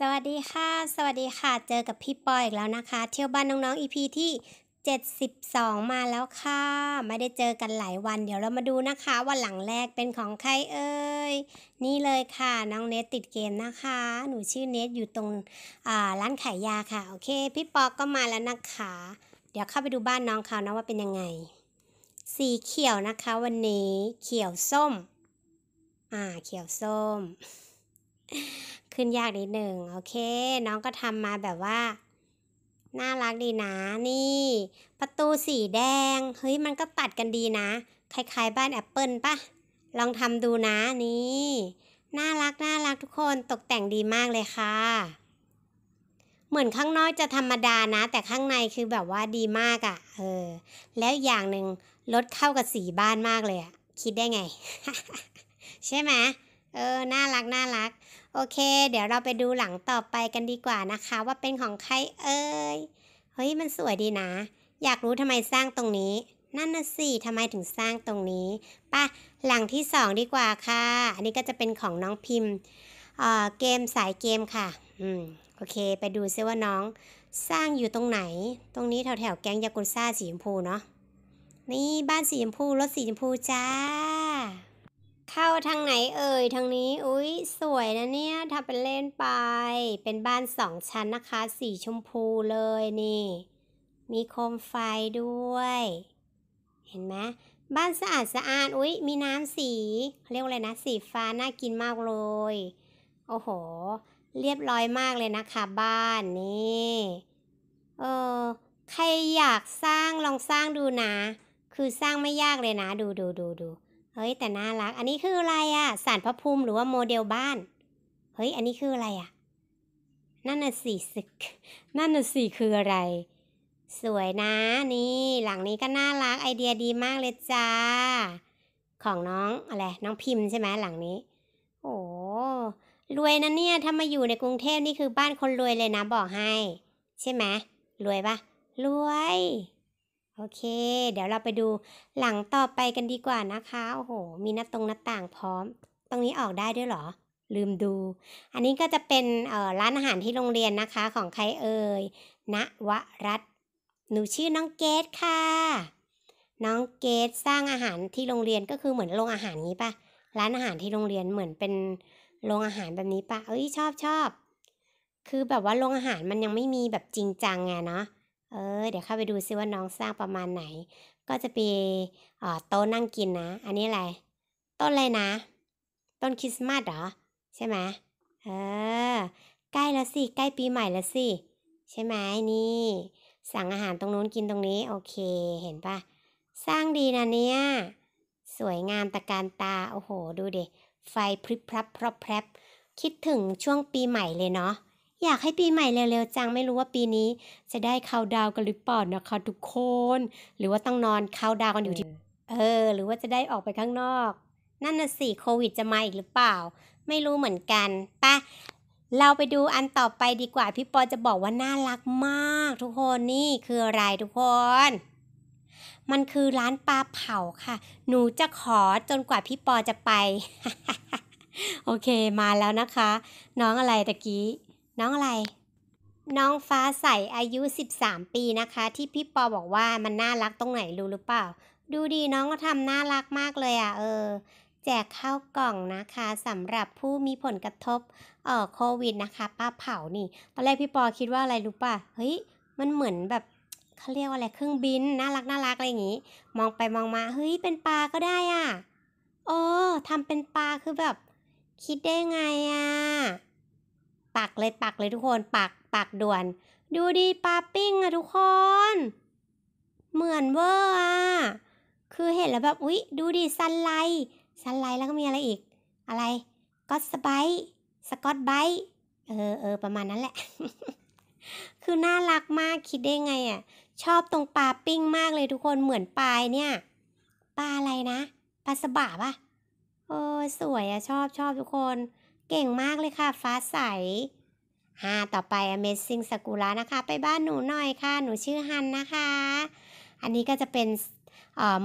สวัสดีค่ะ สวัสดีค่ะ เจอกับพี่ปอยอีกแล้วนะคะ เที่ยวบ้านน้องๆ EP ที่ 72 มาแล้วค่ะ ไม่ได้เจอกันหลายวัน เดี๋ยวเรามาดูนะคะ ว่าหลังแรกเป็นของใครเอ่ย นี่เลยค่ะน้องเนตติดเกมนะคะ หนูชื่อเนตอยู่ตรงร้านขายยาค่ะ โอเค พี่ปอก็มาแล้วนะคะ เดี๋ยวเข้าไปดูบ้านน้องเขานะว่าเป็นยังไง สีเขียวนะคะวันนี้เขียวส้ม อ่าเขียวส้มขึ้นยากนิดหนึ่ง โอเค น้องก็ทำมาแบบว่า น่ารักดีนะนี่ ประตูสีแดง เฮ้ยมันก็ตัดกันดีนะคล้ายๆ บ้านแอปเปิลปะลองทำดูนะนี่ น่ารักน่ารักทุกคนตกแต่งดีมากเลยค่ะ เหมือนข้างนอกจะธรรมดานะ แต่ข้างในคือแบบว่าดีมากอะ่ะเออแล้วอย่างหนึ่งรถเข้ากับสีบ้านมากเลยอะ่ะคิดได้ไง ใช่ไหมเออ น่ารัก น่ารัก โอเค เดี๋ยวเราไปดูหลังต่อไปกันดีกว่านะคะ ว่าเป็นของใครเอ้ยเฮ้ย มันสวยดีนะ อยากรู้ทำไมสร้างตรงนี้ นั่นน่ะสิทำไมถึงสร้างตรงนี้ ป่ะ หลังที่สองดีกว่าค่ะ อันนี้ก็จะเป็นของน้องพิมพ์เกมสายเกมค่ะ อืม โอเค ไปดูซิว่าน้องสร้างอยู่ตรงไหน ตรงนี้แถวแถวแก๊งยากุซ่าสีชมพูเนาะ นี่บ้านสีชมพูรถสีชมพูจ้าเข้าทางไหนเอ่ยทางนี้ อุ้ยสวยนะเนี่ยทำเป็นเล่นไป เป็นบ้านสองชั้นนะคะ สีชมพูเลยนี่ มีโคมไฟด้วย เห็นไหมบ้านสะอาดสะอาด อุ้ยมีน้ำสีเขาเรียกอะไรนะ สีฟ้าน่ากินมากเลย โอ้โห เรียบร้อยมากเลยนะคะบ้านนี่ เออ ใครอยากสร้างลองสร้างดูนะ คือสร้างไม่ยากเลยนะ ดูดูดูดูเฮ้ย แต่น่ารัก อันนี้คืออะไรอะสารพระภูมิหรือว่าโมเดลบ้านเฮ้ยอันนี้คืออะไรอะนั่นน่ะสีสึกนั่นน่ะสีคืออะไร สวยนะนี่หลังนี้ก็น่ารัก ไอเดียดีมากเลยจ้า ของน้องอะไรน้องพิมพ์ใช่ไหมหลังนี้ โอ้รวยนะเนี่ยถ้ามาอยู่ในกรุงเทพนี่คือบ้านคนรวยเลยนะบอกให้ ใช่ไหมรวยปะรวยโอเค เดี๋ยวเราไปดูหลังต่อไปกันดีกว่านะคะ โอ้โห มีหน้าตรงหน้าต่างพร้อม ตรงนี้ออกได้ด้วยเหรอ ลืมดู อันนี้ก็จะเป็นร้านอาหารที่โรงเรียนนะคะ ของใครเอ่ย ณวรัตหนูชื่อน้องเกดค่ะ น้องเกดสร้างอาหารที่โรงเรียนก็คือเหมือนโรงอาหารนี้ปะร้านอาหารที่โรงเรียนเหมือนเป็นโรงอาหารแบบนี้ปะเอ้ยชอบชอบ คือแบบว่าโรงอาหารมันยังไม่มีแบบจริงจังไงเนาะเออ เดี๋ยวเข้าไปดูซิว่าน้องสร้างประมาณไหน ก็จะเป็นโต๊ะนั่งกินนะ อันนี้อะไร ต้นอะไรนะ ต้นคริสต์มาสเหรอใช่ไหมเออใกล้แล้วสิใกล้ปีใหม่แล้วสิใช่ไหมนี่สั่งอาหารตรงนู้นกินตรงนี้ โอเคเห็นปะสร้างดีนะเนี่ยสวยงามตะการตาโอ้โหดูเด็ไฟพริบพรับพรอบแพรบคิดถึงช่วงปีใหม่เลยเนาะอยากให้ปีใหม่เร็วๆจัง ไม่รู้ว่าปีนี้ จะได้เข้าดาวกันหรือเปล่านะคะทุกคน หรือว่าต้องนอนเข้าดาวกันอยู่ที่เออ หรือว่าจะได้ออกไปข้างนอก นั่นน่ะสิโควิดจะมาอีกหรือเปล่า ไม่รู้เหมือนกันปะเราไปดูอันต่อไปดีกว่าพี่ปอจะบอกว่าน่ารักมากทุกคนนี่คืออะไรทุกคน มันคือร้านปลาเผาค่ะ หนูจะขอจนกว่าพี่ปอจะไป โอเคมาแล้วนะคะ น้องอะไรตะกี้น้องอะไร น้องฟ้าใส อายุ 13 ปีนะคะ ที่พี่ปอบอกว่ามันน่ารักตรงไหนรู้หรือเปล่า ดูดีน้องก็ทำน่ารักมากเลยอะ่ะเออ แจกข้าวกล่องนะคะสำหรับผู้มีผลกระทบเอ่อโควิดนะคะป้าเผานี่ ตอนแรกพี่ปอคิดว่าอะไรรู้ป่ะเฮ้ยมันเหมือนแบบเขาเรียกว่าอะไรเครื่องบินน่ารักน่ารักอะไรอย่างงี้ มองไปมองมาเฮ้ยเป็นปลาก็ได้อะ่ะโอ้ทำเป็นปลาคือแบบ คิดได้ไงอะ่ะปักเลยปักเลยทุกคนปักปักด่วน ดูดีปาปิ้งอะทุกคน เหมือนเวอร์อะคือเห็นแล้วแบบอุ๊ยดูดีสันไล สันไลแล้วก็มีอะไรอีก อะไรก็สไปสกอตไบเออเออประมาณนั้นแหละ คือน่ารักมากคิดได้ไงอะชอบตรงปลาปิ้งมากเลยทุกคนเหมือนปลายเนี่ยปลาอะไรนะปลาสบ่าปะเออสวยอะชอบชอบทุกคนเก่งมากเลยค่ะ ฟ้าใสฮาต่อไป Amazing Sakura นะคะ ไปบ้านหนูหน่อยค่ะ หนูชื่อฮันนะคะ อันนี้ก็จะเป็น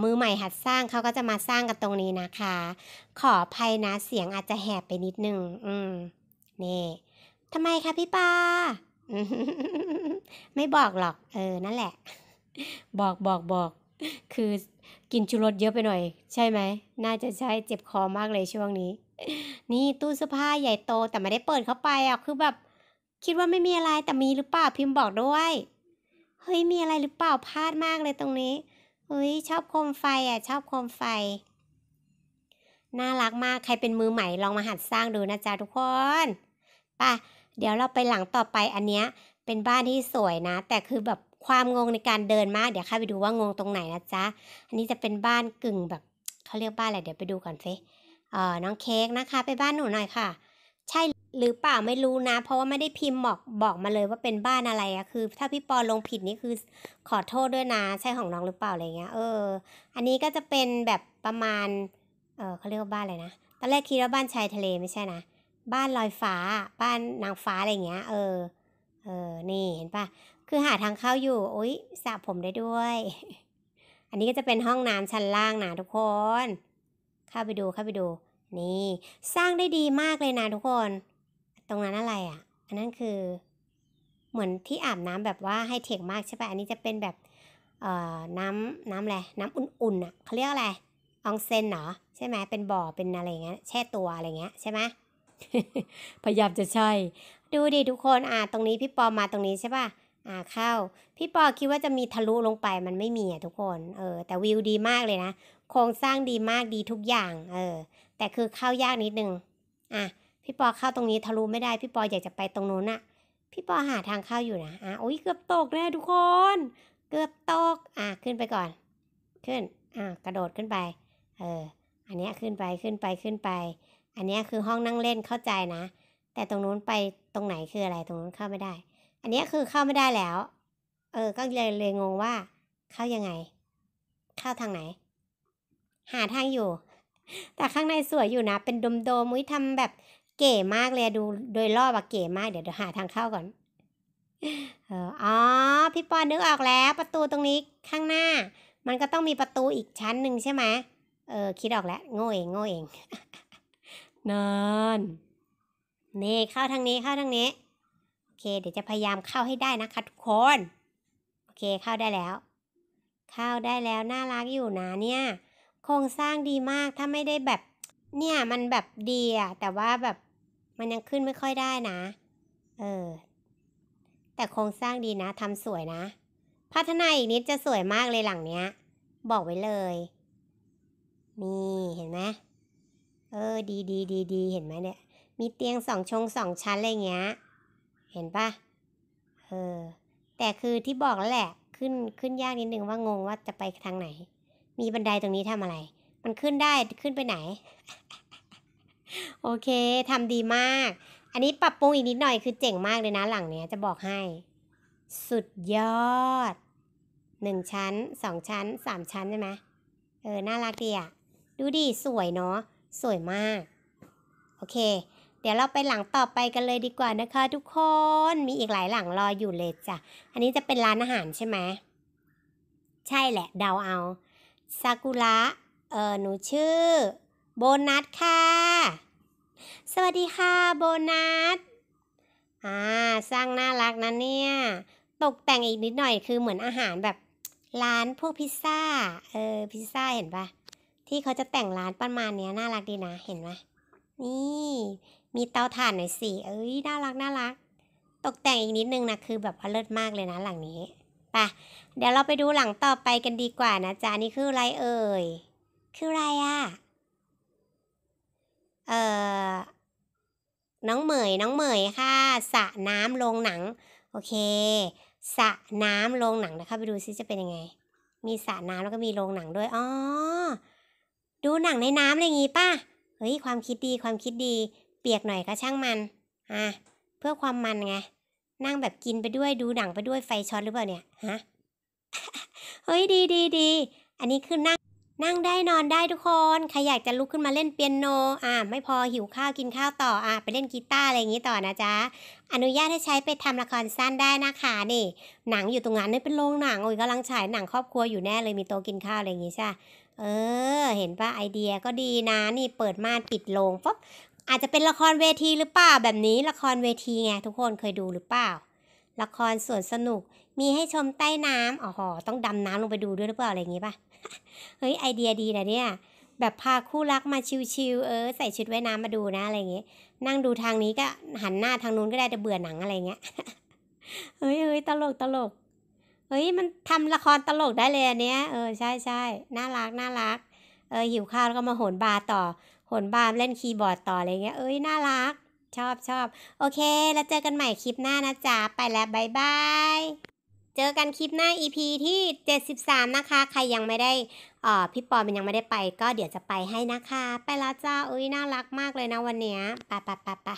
มือใหม่หัดสร้าง เขาก็จะมาสร้างกันตรงนี้นะคะ ขออภัยนะ เสียงอาจจะแหบไปนิดนึง อืมนี่ทำไมคะพี่ปา ไม่บอกหรอก เออ นั่นแหละ บอกบอกบอก คือกินชูรสเยอะไปหน่อย ใช่ไหม น่าจะใช่เจ็บคอมากเลยช่วงนี้นี่ตู้เสื้อผ้าใหญ่โตแต่ไม่ได้เปิดเข้าไปอ่ะคือแบบคิดว่าไม่มีอะไรแต่มีหรือเปล่าพิมพ์บอกด้วยเฮ้ยมีอะไรหรือเปล่าพลาดมากเลยตรงนี้เฮ้ยชอบโคมไฟอ่ะชอบโคมไฟ น่ารักมากใครเป็นมือใหม่ลองมาหัดสร้างดูนะจ๊ะทุกคน ป่ะเดี๋ยวเราไปหลังต่อไปอันเนี้ยเป็นบ้านที่สวยนะ แต่คือแบบความงงในการเดินมากเดี๋ยวข้าไปดูว่างงตรงไหนนะจ๊ะอันนี้จะเป็นบ้านกึ่งแบบเขาเรียกบ้านอะไรเดี๋ยวไปดูก่อนเฟเออน้องเค้กนะคะไปบ้านหนูหน่อยค่ะ ใช่หรือเปล่าไม่รู้นะ เพราะว่าไม่ได้พิมพ์บอกบอกมาเลยว่าเป็นบ้านอะไรอะคือถ้าพี่ปอลงผิดนี่คือขอโทษด้วยนะใช่ของน้องหรือเปล่า อะไรเงี้ยเออ อันนี้ก็จะเป็นแบบประมาณ เออเขาเรียกว่าบ้านอะไรนะ ตอนแรกคิดว่าบ้านชายทะเลไม่ใช่นะ บ้านลอยฟ้า บ้านนางฟ้าอะไรเงี้ย เออ เออนี่เห็นปะคือหาทางเข้าอยู่โอ๊ยสระผมได้ด้วย อันนี้ก็จะเป็นห้องน้ำชั้นล่างนะทุกคนเข้าไปดูเข้าไปดูนี่ สร้างได้ดีมากเลยนะทุกคน ตรงนั้นอะไรอะ่ะ อันนั้นคือ เหมือนที่อาบน้ำแบบว่าให้เทคมากใช่ปะอันนี้จะเป็นแบบเอ่อน้ำน้ำอะไรน้ำอุ่นๆอ่ะเขาเรียกอะไร อองเซนเหรอใช่ไหมเป็นบ่อเป็นอะไรเงี้ยแช่ตัวอะไรเงี้ย ใช่ไหมพยายามจะใช่ ดูดิทุกคนอ่าตรงนี้พี่ปอมาตรงนี้ใช่ป่ะ อ่า เข้า พี่ปอคิดว่าจะมีทะลุลงไปมันไม่มีอ่ะทุกคนเออแต่วิวดีมากเลยนะโครงสร้างดีมากดีทุกอย่าง เออ แต่คือเข้ายากนิดนึงอ่ะพี่ปอเข้าตรงนี้ทะลุไม่ได้พี่ปออยากจะไปตรงโน้นอะพี่ปอหาทางเข้าอยู่นะอ่ะโอ้ยเกือบตกเลยทุกคน เกือบตกอ่ะ ขึ้นไปก่อน ขึ้น อ่ะกระโดดขึ้นไปเอออันนี้ขึ้นไปขึ้นไปขึ้นไป อันนี้คือห้องนั่งเล่นเข้าใจนะ แต่ตรงนู้นไปตรงไหนคืออะไรตรงนู้นเข้าไม่ได้ อันนี้คือเข้าไม่ได้แล้ว เออ ก็เลยเลยงงว่า เข้ายังไง เข้าทางไหนหาทางอยู่ แต่ข้างในสวยอยู่นะ เป็นดมโดมุ้ยทำแบบเก๋มากเลยดูโดยรอบอะเก๋มาก เดี๋ยวเดี๋ยวหาทางเข้าก่อนอ๋อ พี่ปอนนึกออกแล้ว ประตูตรงนี้ข้างหน้า มันก็ต้องมีประตูอีกชั้นหนึ่งใช่ไหมเออคิดออกแล้ว โง่เองโง่เอง นอน นี่ เข้าทางนี้เข้าทางนี้ โอเค เดี๋ยวจะพยายามเข้าให้ได้นะคะทุกคน โอเค เข้าได้แล้ว เข้าได้แล้วน่ารักอยู่นะเนี่ยครงสร้างดีมากถ้าไม่ได้แบบ เนี่ยมันแบบดีอะแต่ว่าแบบมันยังขึ้นไม่ค่อยได้นะ เออ แต่โครงสร้างดีนะทำสวยนะ พัฒนาอีกนิดจะสวยมากเลยหลังเนี้ย บอกไว้เลยนี่เห็นไหมเออ ดีดีดีดี เห็นไหมเนี่ย มีเตียงสองชงสองชั้นอะไรเงี้ย เห็นปะเออ แต่คือที่บอกแล้วแหละ ขึ้นขึ้นยากนิดนึงว่างงว่าจะไปทางไหนมีบันไดตรงนี้ทำอะไร มันขึ้นได้ขึ้นไปไหน โอเคทำดีมาก อันนี้ปรับปรุงอีกนิดหน่อยคือเจ๋งมากเลยนะ หลังเนี้ยจะบอกให้ สุดยอด หนึ่งชั้น สองชั้น สามชั้นใช่ไหม เออ น่ารักดีอ่ะดูดิ สวยเนาะ สวยมาก โอเค เดี๋ยวเราไปหลังต่อไปกันเลยดีกว่านะคะ ทุกคน มีอีกหลายหลังรออยู่เลยจ้ะ อันนี้จะเป็นร้านอาหารใช่ไหม ใช่แหละ เดาเอาซากุระเออหนูชื่อ โบนัสค่ะ สวัสดีค่ะโบนัสอ่า สร้างน่ารักนะเนี่ย ตกแต่งอีกนิดหน่อย คือเหมือนอาหารแบบ ร้านพวกพิซซ่า เออ พิซซ่าเห็นปะที่เขาจะแต่งร้านประมาณเนี้ยน่ารักดีนะ เห็นไหมนี่ มีเตาถ่านหน่อยสิเอ้ย น่ารักน่ารัก ตกแต่งอีกนิดนึงนะ คือแบบว่าเลิศมากเลยนะหลังนี้ปะเดี๋ยวเราไปดูหลังต่อไปกันดีกว่านะจ๊ะนี่คืออะไรเอ่ย คืออะไรอะ่ะ เอ่อ น้องเหมยน้องเหมยค่ะ สระน้ำโรงหนังโอเค สระน้ำโรงหนังนะคะ ไปดูซิจะเป็นยังไง มีสระน้ำแล้วก็มีโรงหนังด้วยอ๋อดูหนังในน้ำอะไรอย่างงี้ป่ะ เฮ้ยความคิดดีความคิดดีเปียกหน่อยก็ช่างมัน อ่ะเพื่อความมันไงนั่งแบบกินไปด้วยดูหนังไปด้วยไฟช็อตหรือเปล่าเนี่ยฮะเฮ้ยดีดีดีอันนี้คือนั่งนั่งได้นอนได้ทุกคนใครอยากจะลุกขึ้นมาเล่นเปียโน อ่า ไม่พอหิวข้าวกินข้าวต่ออ่าไปเล่นกีตาร์อะไรอย่างนี้ต่อนะจ๊ะอนุญาตให้ใช้ไปทำละครสั้นได้นะคะนี่ หนังอยู่ตรงนั้นนี่เป็นโรงหนังโอ้ยกำลังฉายหนังครอบครัวอยู่แน่เลยมีโต๊ะกินข้าวอะไรอย่างนี้ใช่เออ เห็นป่ะไอเดียก็ดีนะนี่เปิดม่านปิดโรงปุ๊บอาจจะเป็นละครเวทีหรือเปล่าแบบนี้ละครเวทีไงทุกคนเคยดูหรือเปล่า ละครส่วนสนุก มีให้ชมใต้น้ำอ๋อหต้องดำน้ำลงไปดูด้วยหรือเปล่าอะไรอย่างงี้ป่ะเฮ้ยไอเดียดีนะเนี่ย แบบพาคู่รักมาชิวๆเออ ใส่ชุดว่ายน้ำมาดูนะอะไรอย่างเงี้ยนั่งดูทางนี้ก็หันหน้าทางนู้นก็ได้จะเบื่อหนังอะไรเงี้ยเฮ้ยเฮ้ยตลกตลกเฮ้ยมันทำละครตลกได้เลยอันเนี้ยเออใช่ใช่น่ารักน่ารักเออหิวข้าวแล้วก็มาโหนบาต่อหนบามเล่นคีย์บอร์ดต่ออะไรเงี้ย เอ้ยน่ารัก ชอบชอบโอเคแล้วเจอกันใหม่คลิปหน้านะจ๊ะไปแล้วบายบาย เจอกันคลิปหน้า EP ที่ 73 นะคะ ใครยังไม่ได้อ่อพี่ปอมันยังไม่ได้ไปก็เดี๋ยวจะไปให้นะคะ ไปแล้วจ้าอุ้ยน่ารักมากเลยนะวันเนี้ยไปไปไปไป